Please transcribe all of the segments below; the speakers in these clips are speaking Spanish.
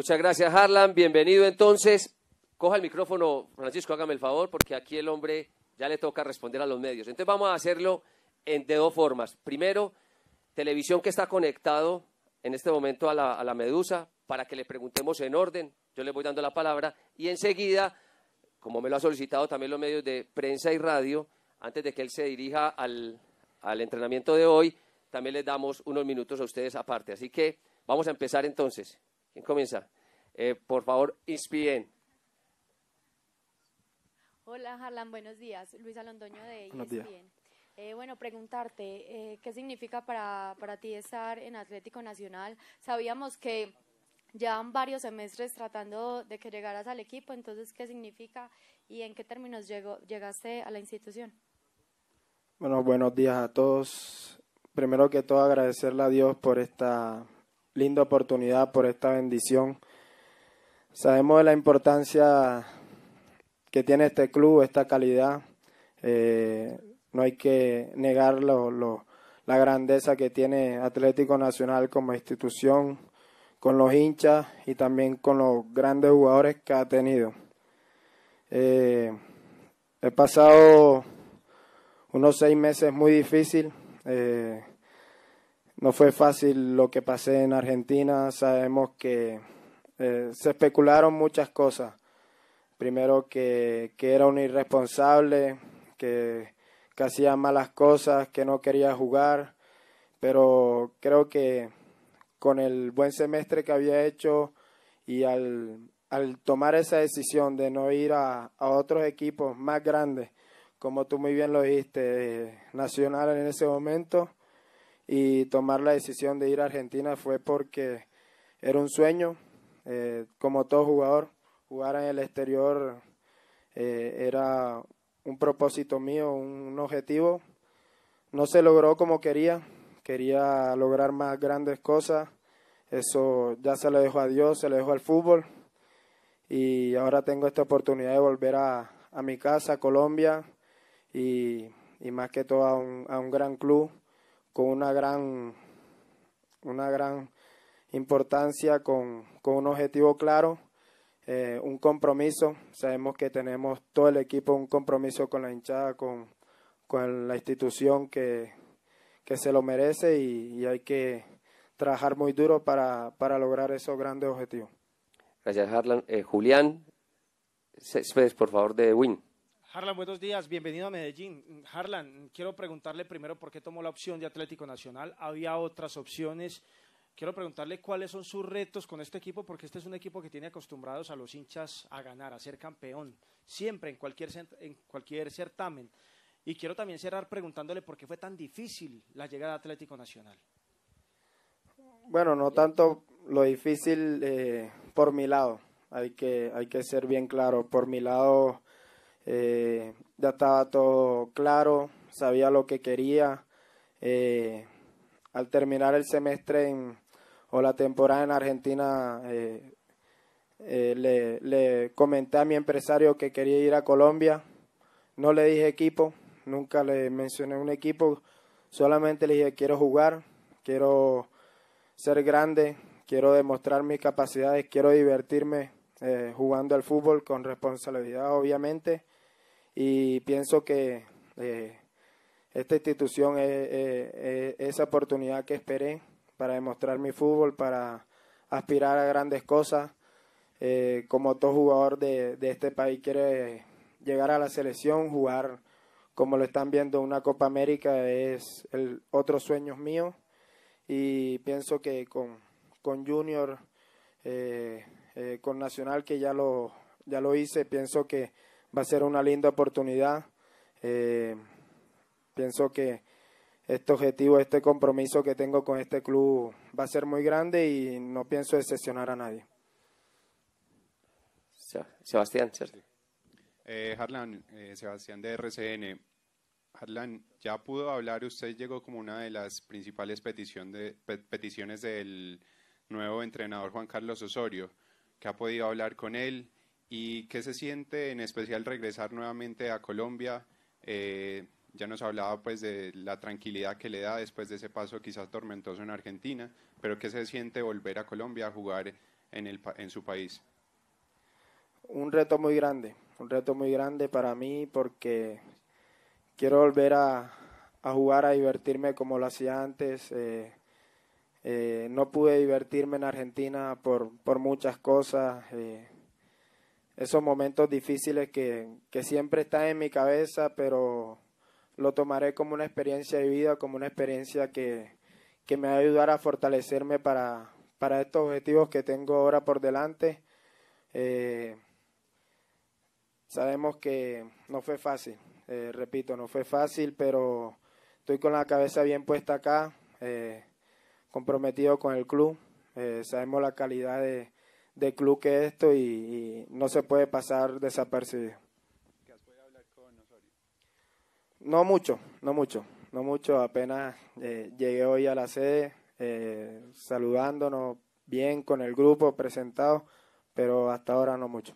Muchas gracias, Harlan. Bienvenido entonces. Coja el micrófono, Francisco, hágame el favor, porque aquí el hombre ya le toca responder a los medios. Entonces vamos a hacerlo en, de dos formas. Primero, televisión que está conectado en este momento a la, Medusa para que le preguntemos en orden. Yo le voy dando la palabra y enseguida, como me lo ha solicitado también los medios de prensa y radio, antes de que él se dirija al, al entrenamiento de hoy, también les damos unos minutos a ustedes aparte. Así que vamos a empezar entonces. ¿Quién comienza? Eh, por favor, inspiren. Hola, Harlan, buenos días. Luisa Londoño de ESPN. Eh, bueno, preguntarte, eh, ¿qué significa para, para ti estar en Atlético Nacional? Sabíamos que llevan varios semestres tratando de que llegaras al equipo, entonces, ¿qué significa y en qué términos llegó, llegaste a la institución? Bueno, buenos días a todos. Primero que todo, agradecerle a Dios por esta linda oportunidad, por esta bendición. Sabemos de la importancia que tiene este club, esta calidad. Eh, no hay que negar la grandeza que tiene Atlético Nacional como institución, con los hinchas y también con los grandes jugadores que ha tenido. Eh, he pasado unos seis meses muy difícil. Eh, no fue fácil lo que pasé en Argentina. Sabemos que eh, se especularon muchas cosas. Primero que, era un irresponsable, que, hacía malas cosas, que no quería jugar, pero creo que con el buen semestre que había hecho y al, tomar esa decisión de no ir a, otros equipos más grandes, como tú muy bien lo dijiste, eh, Nacional en ese momento, y tomar la decisión de ir a Argentina fue porque era un sueño, eh, como todo jugador, jugar en el exterior eh, era un propósito mío, un, objetivo. No se logró como quería, quería lograr más grandes cosas, eso ya se lo dejó a Dios, se lo dejó al fútbol y ahora tengo esta oportunidad de volver a, mi casa, Colombia, y, y, más que todo a un gran club con una gran, una gran importancia, con, con un objetivo claro, eh, un compromiso. Sabemos que tenemos todo el equipo un compromiso con la hinchada, con, con la institución que, que se lo merece y, hay que trabajar muy duro para, para lograr esos grandes objetivos. Gracias, Harlan. Eh, Julián, por favor, de Win. Harlan, buenos días, bienvenido a Medellín. Harlan, quiero preguntarle primero por qué tomó la opción de Atlético Nacional. Había otras opciones. Quiero preguntarle cuáles son sus retos con este equipo, porque este es un equipo que tiene acostumbrados a los hinchas a ganar, a ser campeón, siempre en cualquier, en cualquier certamen. Y quiero también cerrar preguntándole por qué fue tan difícil la llegada a Atlético Nacional. Bueno, no tanto lo difícil eh, por mi lado, hay que, hay que ser bien claro. Por mi lado eh, ya estaba todo claro, sabía lo que quería. Eh, al terminar el semestre o la temporada en Argentina, eh, eh, le, comenté a mi empresario que quería ir a Colombia. No le dije equipo, nunca le mencioné un equipo, solamente le dije quiero jugar, quiero ser grande, quiero demostrar mis capacidades, quiero divertirme jugando al fútbol con responsabilidad, obviamente y pienso que eh, esta institución es, esa oportunidad que esperé para demostrar mi fútbol, para aspirar a grandes cosas. Eh, como todo jugador de, este país quiere llegar a la selección, jugar como lo están viendo una Copa América es el otro sueño mío y pienso que con, Junior, eh, con Nacional que ya lo, ya lo hice, pienso que va a ser una linda oportunidad. Eh, pienso que este objetivo, este compromiso que tengo con este club va a ser muy grande y no pienso decepcionar a nadie. Sebastián, ¿cierto? Eh, Harlan, eh, Sebastián de RCN. Harlan, ya pudo hablar, usted llegó como una de las principales peticiones del nuevo entrenador Juan Carlos Osorio, que ha podido hablar con él ¿Y qué se siente en especial regresar nuevamente a Colombia? Eh, ya nos hablaba pues de la tranquilidad que le da después de ese paso quizás tormentoso en Argentina, pero ¿qué se siente volver a Colombia a jugar en, el, en su país? Un reto muy grande, un reto muy grande para mí porque quiero volver a, jugar, a divertirme como lo hacía antes. Eh, eh, no pude divertirme en Argentina por, muchas cosas esos momentos difíciles que, siempre están en mi cabeza, pero lo tomaré como una experiencia de vida, como una experiencia que, me va a ayudar a fortalecerme para, estos objetivos que tengo ahora por delante. Eh, sabemos que no fue fácil, eh, repito, no fue fácil, pero estoy con la cabeza bien puesta acá, eh, comprometido con el club. sabemos la calidad de, de club que esto y, no se puede pasar desapercibido. No mucho, no mucho, no mucho. Apenas eh, llegué hoy a la sede, eh, saludándonos bien con el grupo presentado, pero hasta ahora no mucho.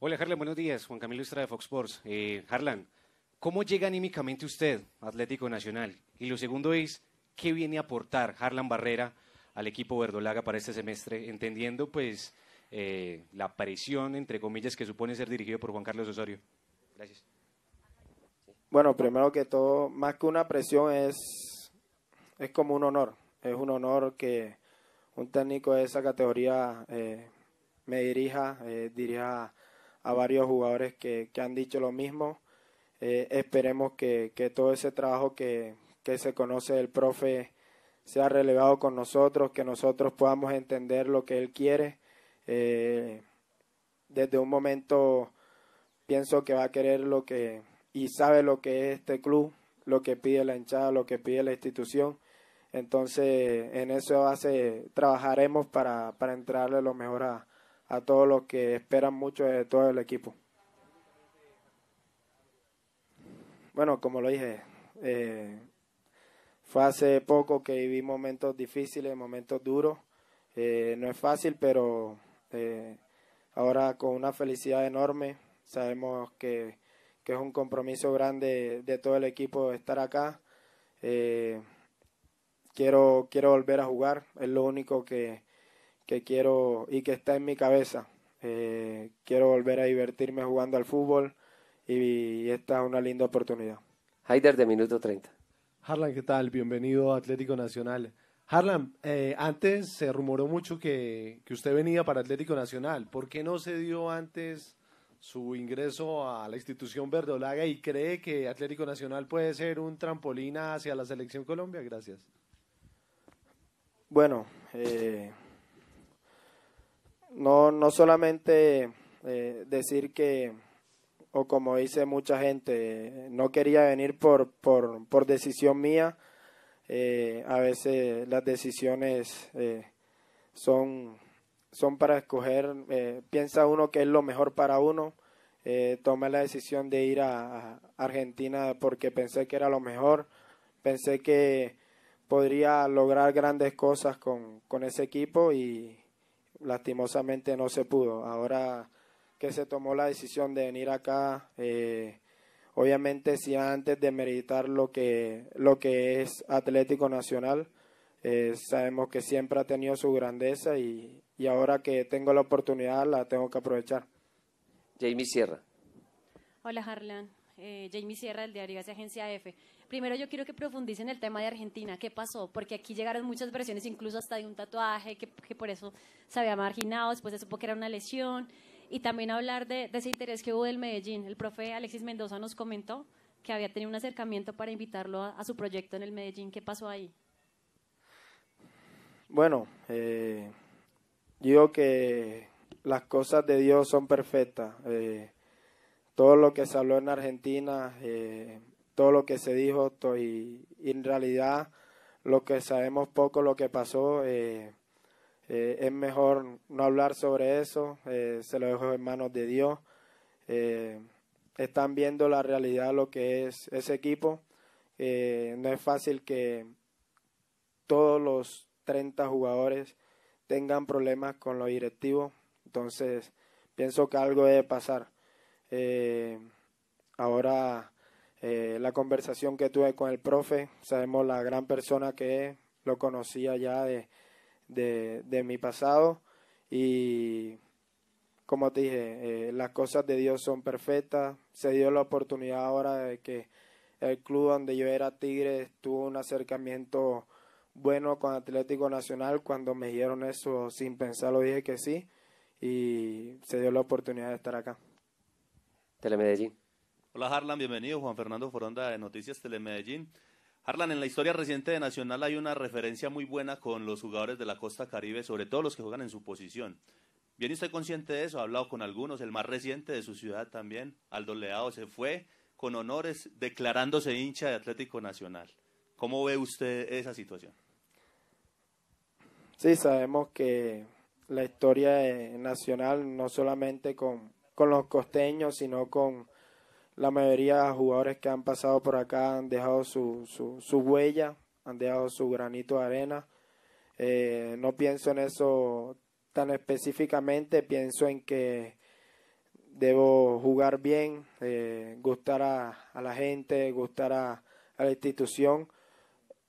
Hola, Harlan, buenos días. Juan Camilo Estrada de Fox Sports. Eh, Harlan, ¿cómo llega anímicamente usted, Atlético Nacional? Y lo segundo es, ¿qué viene a aportar Harlan Barrera al equipo verdolaga para este semestre, entendiendo pues eh, la presión, entre comillas, que supone ser dirigido por Juan Carlos Osorio. Gracias. Bueno, primero que todo, más que una presión es, es como un honor. Es un honor que un técnico de esa categoría eh, me dirija, eh, dirija a varios jugadores que, que han dicho lo mismo. esperemos que, que, todo ese trabajo que, que se conoce del profe sea relevado con nosotros, que nosotros podamos entender lo que Él quiere. Eh, desde un momento pienso que va a querer lo que y sabe lo que es este club, lo que pide la hinchada, lo que pide la institución. Entonces, en eso base trabajaremos para, entrarle lo mejor a, a todos los que esperan mucho de todo el equipo. Bueno, como lo dije, eh, fue hace poco que viví momentos difíciles, momentos duros. Eh, no es fácil, pero eh, ahora con una felicidad enorme. Sabemos que, que, es un compromiso grande de todo el equipo estar acá. Eh, quiero, quiero volver a jugar, es lo único que, quiero y que está en mi cabeza. quiero volver a divertirme jugando al fútbol y, esta es una linda oportunidad. Haider de minuto 30. Harlan, ¿qué tal? Bienvenido a Atlético Nacional. Harlan, eh, antes se rumoró mucho que, usted venía para Atlético Nacional. ¿Por qué no se dio antes su ingreso a la institución verdolaga y cree que Atlético Nacional puede ser un trampolín hacia la selección Colombia? Gracias. Bueno, eh, no, no solamente eh, decir que o como dice mucha gente, no quería venir por, por, decisión mía. Eh, a veces las decisiones eh, son, son para escoger, eh, piensa uno que es lo mejor para uno. tomé la decisión de ir a, Argentina porque pensé que era lo mejor, pensé que podría lograr grandes cosas con, con ese equipo y lastimosamente no se pudo. Ahora que se tomó la decisión de venir acá. Eh, obviamente, si antes de meritar lo que, lo que es Atlético Nacional, eh, sabemos que siempre ha tenido su grandeza y, ahora que tengo la oportunidad la tengo que aprovechar. Jamie Sierra. Hola, Harlan. Eh, Jamie Sierra del diario de Agencia F. Primero yo quiero que profundicen el tema de Argentina, qué pasó, porque aquí llegaron muchas versiones, incluso hasta de un tatuaje, que, que por eso se había marginado, después se supo que era una lesión, y también hablar de, ese interés que hubo del Medellín. El profe Alexis Mendoza nos comentó que había tenido un acercamiento para invitarlo a, su proyecto en el Medellín. ¿Qué pasó ahí? Bueno, eh, digo que las cosas de Dios son perfectas. Eh, todo lo que se habló en Argentina, eh, todo lo que se dijo, y, en realidad lo que sabemos poco, lo que pasó, eh, eh, es mejor no hablar sobre eso, eh, se lo dejo en manos de Dios. Eh, están viendo la realidad, lo que es ese equipo. no es fácil que todos los 30 jugadores tengan problemas con los directivos, entonces pienso que algo debe pasar. ahora la conversación que tuve con el profe, sabemos la gran persona que es, lo conocía ya de de, mi pasado y como te dije, eh, las cosas de Dios son perfectas. Se dio la oportunidad ahora de que el club donde yo era tigre tuvo un acercamiento bueno con Atlético Nacional. Cuando me dieron eso, sin pensarlo, dije que sí. Y se dio la oportunidad de estar acá. Telemedellín. Hola Harlan, bienvenido. Juan Fernando Foronda de Noticias Telemedellín. Harlan, en la historia reciente de Nacional hay una referencia muy buena con los jugadores de la costa caribe, sobre todo los que juegan en su posición. ¿Viene usted consciente de eso? ¿Ha hablado con algunos? El más reciente de su ciudad también, Aldo Leao, se fue con honores declarándose hincha de Atlético Nacional. ¿Cómo ve usted esa situación? Sí, sabemos que la historia de nacional, no solamente con, con los costeños, sino con la mayoría de jugadores que han pasado por acá han dejado su, su, su huella, han dejado su granito de arena. Eh, no pienso en eso tan específicamente, pienso en que debo jugar bien, eh, gustar a, la gente, gustar a, la institución.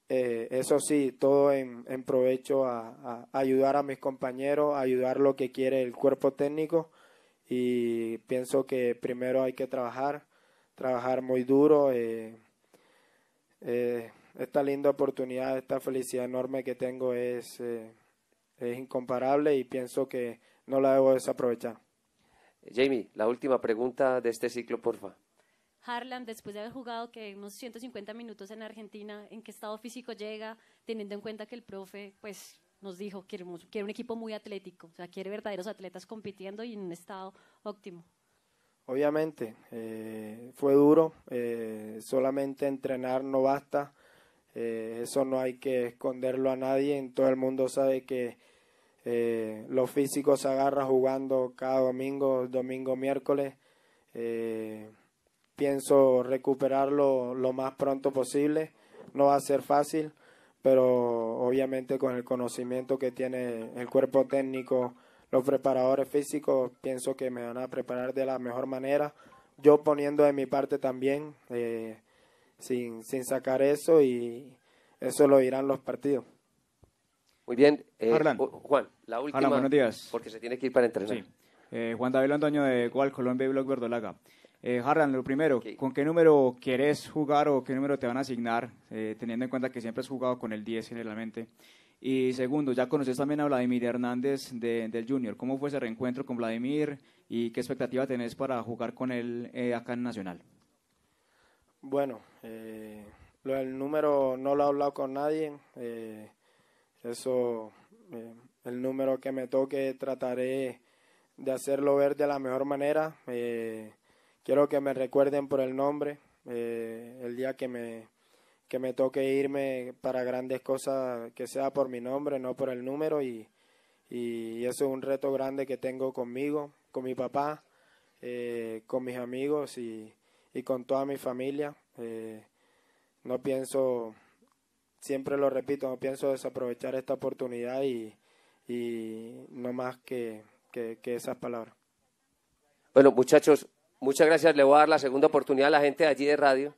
Eh, eso sí, todo en, provecho a, a, ayudar a mis compañeros, ayudar lo que quiere el cuerpo técnico y pienso que primero hay que trabajar, trabajar muy duro. Eh, eh, esta linda oportunidad, esta felicidad enorme que tengo eh, es, incomparable y pienso que no la debo desaprovechar. Jamie, la última pregunta de este ciclo, porfa. Harlan, después de haber jugado que unos 150 minutos en Argentina, ¿en qué estado físico llega, teniendo en cuenta que el profe pues, nos dijo que quiere un equipo muy atlético, o sea, quiere verdaderos atletas compitiendo y en un estado óptimo? Obviamente, eh, fue duro, eh, solamente entrenar no basta, eh, eso no hay que esconderlo a nadie, en todo el mundo sabe que los físicos se agarra jugando cada domingo, domingo, miércoles pienso recuperarlo lo más pronto posible. No va a ser fácil, pero obviamente con el conocimiento que tiene el cuerpo técnico, los preparadores físicos pienso que me van a preparar de la mejor manera, yo poniendo de mi parte también, eh, sin, sin sacar eso y eso lo dirán los partidos. Muy bien, eh, Juan, la última, porque se tiene que ir para entrenar. Eh, Juan David Antonio de Gual Colombia y Blog Verdolaga. Eh, Harlan, lo primero, ¿con qué número querés jugar o qué número te van a asignar, teniendo en cuenta que siempre has jugado con el 10 generalmente? Y segundo, ya conoces también a Vladimir Hernández de, del Junior. ¿Cómo fue ese reencuentro con Vladimir y qué expectativa tenés para jugar con él eh, acá en Nacional? Bueno, eh, el número no lo he hablado con nadie. Eh, eso, el número que me toque, trataré de hacerlo ver de la mejor manera. quiero que me recuerden por el nombre el día que me, que me toque irme para grandes cosas, que sea por mi nombre, no por el número, y, eso es un reto grande que tengo conmigo, con mi papá, eh, con mis amigos y, con toda mi familia. Eh, no pienso, siempre lo repito, no pienso desaprovechar esta oportunidad y, no más que esas palabras. Bueno, muchachos, muchas gracias. Le voy a dar la segunda oportunidad a la gente de allí de radio.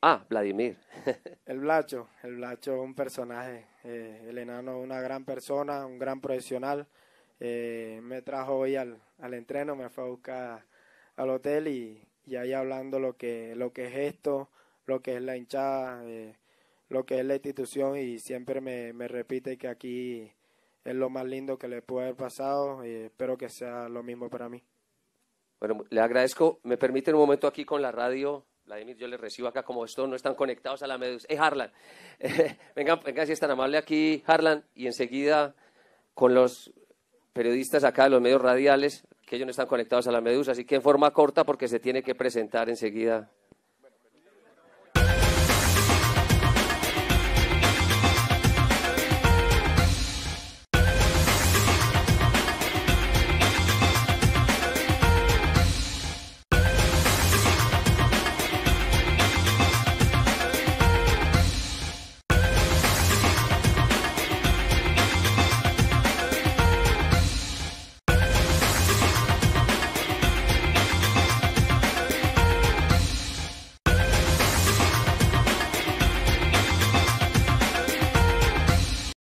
Ah, Vladimir. el Blacho, el Blacho es un personaje, eh, el enano es una gran persona, un gran profesional. Eh, me trajo hoy al, al, entreno, me fue a buscar al hotel y, ahí hablando lo que, lo que es esto, lo que es la hinchada, eh, lo que es la institución y siempre me, me, repite que aquí es lo más lindo que le puede haber pasado y espero que sea lo mismo para mí. Bueno, le agradezco. Me permite un momento aquí con la radio Vladimir, yo les recibo acá como esto, no están conectados a la medusa. ¡Eh, Harlan! venga, venga, si es tan amable aquí, Harlan, y enseguida con los periodistas acá de los medios radiales, que ellos no están conectados a la medusa, así que en forma corta porque se tiene que presentar enseguida